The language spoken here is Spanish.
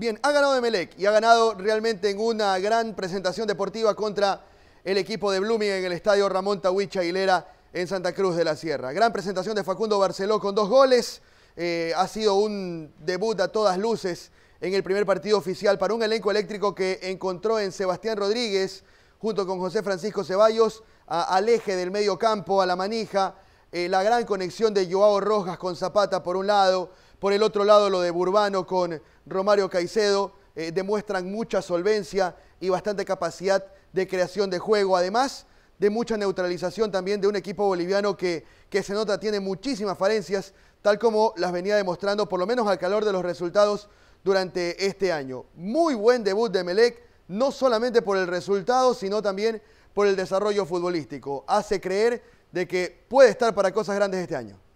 Bien, ha ganado Emelec y ha ganado realmente en una gran presentación deportiva contra el equipo de Blooming en el estadio Ramón Tahuicha Aguilera en Santa Cruz de la Sierra. Gran presentación de Facundo Barceló con dos goles. Eh, ha sido un debut a todas luces en el primer partido oficial para un elenco eléctrico que encontró en Sebastián Rodríguez, junto con José Francisco Ceballos, al eje del medio campo, a la manija, eh, la gran conexión de Joao Rojas con Zapata por un lado, por el otro lado, lo de Burbano con Romario Caicedo eh, demuestran mucha solvencia y bastante capacidad de creación de juego. Además de mucha neutralización también de un equipo boliviano que, que se nota tiene muchísimas falencias, tal como las venía demostrando, por lo menos al calor de los resultados durante este año. Muy buen debut de Melec, no solamente por el resultado, sino también por el desarrollo futbolístico. Hace creer de que puede estar para cosas grandes este año.